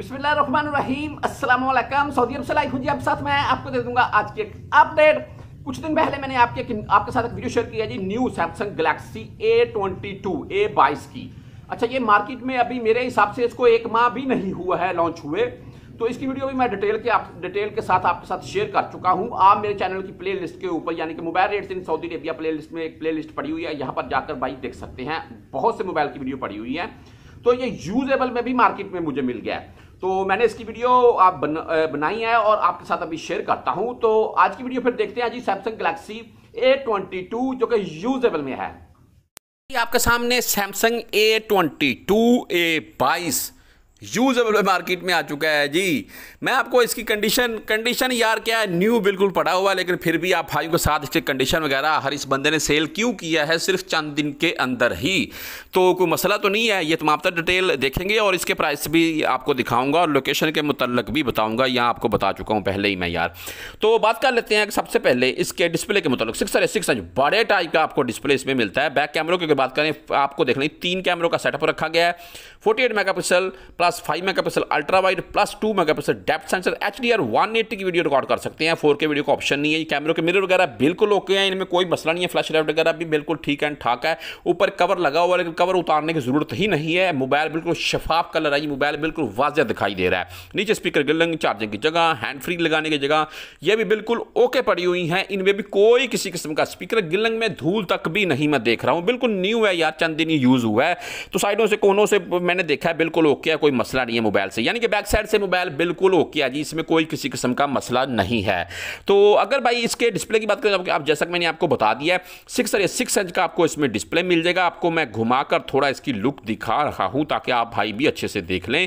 बिस्मिल्लाहिर्रहमानिर्रहीम अस्सलाम वालेकुम सऊदी अरब से लाइक हूँ जी आप साथ मैं आपको दे दूंगा आज की एक अपडेट कुछ दिन पहले मैंने आपके आपके साथ एक वीडियो शेयर किया जी new Samsung Galaxy A twenty two A बाईस की अच्छा ये मार्केट में अभी मेरे हिसाब से इसको एक माह भी नहीं हुआ है लॉन्च हुए तो इसकी वीडियो भी मैं डिटेल के आप डिटेल के साथ आपके साथ शेयर कर चुका हूँ आप मेरे चैनल की प्ले के ऊपर यानी कि mobile rates in Saudi Arabia play में एक प्ले पड़ी हुई है यहाँ पर जाकर भाई देख सकते हैं बहुत से मोबाइल की वीडियो पड़ी हुई है तो ये यूजेबल में भी मार्केट में मुझे मिल गया है तो मैंने इसकी वीडियो आप बन, बनाई है और आपके साथ अभी शेयर करता हूं तो आज की वीडियो फिर देखते हैं जी Samsung Galaxy A twenty two जो कि यूजेबल में है आपके सामने Samsung A twenty two A बाईस यूज मार्केट में आ चुका है जी मैं आपको इसकी कंडीशन कंडीशन यार क्या है न्यू बिल्कुल पड़ा हुआ लेकिन फिर भी आप भाइयों के साथ इसके कंडीशन वगैरह हर इस बंदे ने सेल क्यों किया है सिर्फ चंद दिन के अंदर ही तो कोई मसला तो नहीं है ये तमाम डिटेल देखेंगे और इसके प्राइस भी आपको दिखाऊंगा और लोकेशन के मुतलक भी बताऊँगा यहाँ आपको बता चुका हूँ पहले ही मैं यार तो बात कर लेते हैं सबसे पहले इसके डिस्प्ले के सिक्स सर सिक्स इंच बड़े टाइप का आपको डिस्प्ले इसमें मिलता है बैक कैमरों की अगर बात करें आपको देख लें तीन कैमरों का सेटअप रखा गया है forty eight megapixel plus plus five megapixel ultra wide plus two megapixel depth sensor H D R one eighty की वीडियो रिकॉर्ड कर सकते हैं फोर के वीडियो का ऑप्शन नहीं है कैमरों के मिरर वगैरह बिल्कुल ओके हैं इनमें कोई मसला नहीं है फ्लैश लाइट वगैरह भी बिल्कुल ठीक एंड ठाक है ऊपर कवर लगा हुआ है लेकिन कवर उतारने की जरूरत ही नहीं है मोबाइल बिल्कुल शफाफ कलर आई मोबाइल बिल्कुल वाजह दिखाई दे रहा है नीचे स्पीकर गिलिंग चार्जिंग की जगह हैंड फ्री लगाने की जगह यह भी बिल्कुल ओके पड़ी हुई है इनमें भी कोई किसी किस्म का स्पीकर गिलंग में धूल तक भी नहीं मैं देख रहा हूँ बिल्कुल न्यू है यार चंद दिन यूज़ हुआ है तो साइडों से कोनों से मैंने देखा है बिल्कुल ओके है कोई मसला नहीं है मोबाइल से यानी कि बैक साइड से मोबाइल बिल्कुल ओके है जी इसमें कोई किसी किस्म का मसला नहीं है तो अगर भाई इसके डिस्प्ले की बात करें आप जैसा कि मैंने आपको बता दिया है सिक्स या सिक्स इंच का आपको इसमें डिस्प्ले मिल जाएगा आपको मैं घुमाकर थोड़ा इसकी लुक दिखा रहा हूँ ताकि आप भाई भी अच्छे से देख लें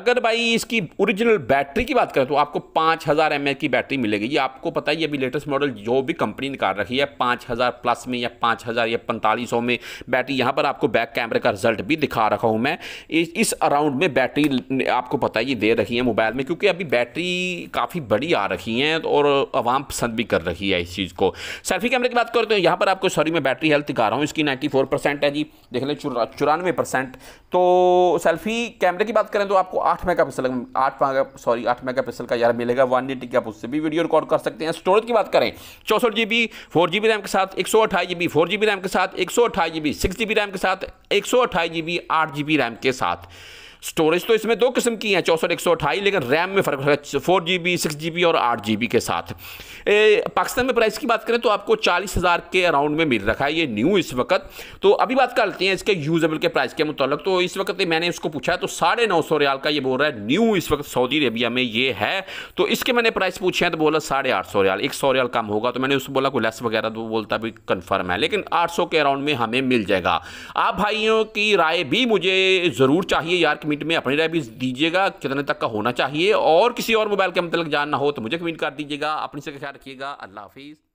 अगर भाई इसकी ओरिजिनल बैटरी की बात करें तो आपको पाँच हज़ार की बैटरी मिलेगी ये आपको पता ही अभी लेटेस्ट मॉडल जो भी कंपनी निकाल रही है पाँच हज़ार प्लस में या पाँच हज़ार या पैंतालीस में बैटरी यहाँ पर आपको बैक कैमरे का रिजल्ट भी दिखा रखा हूँ मैं इस अराउंड में बैटरी बैटरी आपको पता है ये दे रखी है मोबाइल में क्योंकि अभी बैटरी काफ़ी बड़ी आ रखी है और आवाम पसंद भी कर रही है इस चीज़ को सेल्फी कैमरे की बात करते हैं यहाँ पर आपको सॉरी मैं बैटरी हेल्थ दिखा रहा हूँ इसकी नाइन्टी फोर परसेंट है जी देख लें चौरानवे चुरानवे परसेंट तो सेल्फी कैमरे की बात करें तो आपको आठ मेगा पिक्सल आठ सॉरी आठ मेगा पिक्सल का यार मिलेगा वन एटी की आप उससे भी वीडियो रिकॉर्ड कर सकते हैं स्टोरेज की बात करें चौसठ G B four G B RAM के साथ एक सौ अठाई G B four G B RAM के साथ एक सौ अठाई G B six G B RAM के साथ एक सौ अठाई जी बी आठ जी बी रैम के साथ स्टोरेज तो इसमें दो किस्म की हैं चौंसठ एक सौ अठाई लेकिन रैम में फ़र्क है four G B six G B और आठ जी बी के साथ ए, पाकिस्तान में प्राइस की बात करें तो आपको चालीस हज़ार के अराउंड में मिल रखा है ये न्यू इस वक्त तो अभी बात कर लेते हैं इसके यूजेबल के प्राइस के मुतलक तो इस वक्त मैंने इसको पूछा तो साढ़े नौ सौ रियाल का ये बोल रहा है न्यू इस वक्त सऊदी अरेबिया में ये है तो इसके मैंने प्राइस पूछे हैं तो बोला साढ़े आठ सौ रियाल एक सौ रियाल कम होगा तो मैंने उसको बोला कोई लेस वगैरह तो बोलता भी कन्फर्म है लेकिन आठ सौ के अराउंड में हमें मिल जाएगा आप भाइयों की राय भी मुझे ज़रूर चाहिए यार कि कमेंट में अपनी राय भी दीजिएगा कितने तक का होना चाहिए और किसी और मोबाइल के मतलब जानना हो तो मुझे कमेंट कर दीजिएगा अपनी से ख्याल रखिएगा अल्लाह हाफिज़